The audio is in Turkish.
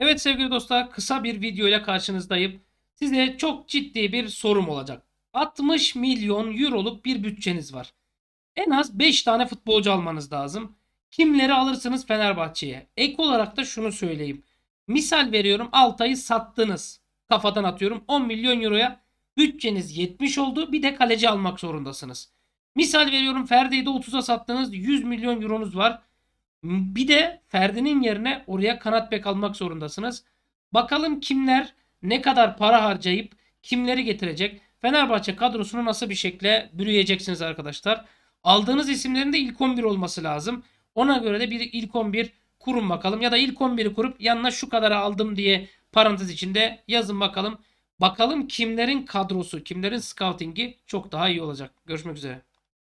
Evet sevgili dostlar kısa bir video ile karşınızdayım. Size çok ciddi bir sorum olacak. 60 milyon euroluk bir bütçeniz var. En az 5 tane futbolcu almanız lazım. Kimleri alırsınız Fenerbahçe'ye? Ek olarak da şunu söyleyeyim. Misal veriyorum Altay'ı sattınız. Kafadan atıyorum 10 milyon euroya bütçeniz 70 oldu. Bir de kaleci almak zorundasınız. Misal veriyorum Ferdi'yi de 30'a sattınız. 100 milyon euronuz var. Bir de Ferdi'nin yerine oraya kanat bek almak zorundasınız. Bakalım kimler ne kadar para harcayıp kimleri getirecek? Fenerbahçe kadrosunu nasıl bir şekle bürüyeceksiniz arkadaşlar? Aldığınız isimlerin de ilk 11 olması lazım. Ona göre de bir ilk 11 kurun bakalım. Ya da ilk 11'i kurup yanına şu kadara aldım diye parantez içinde yazın bakalım. Bakalım kimlerin kadrosu, kimlerin scouting'i çok daha iyi olacak. Görüşmek üzere.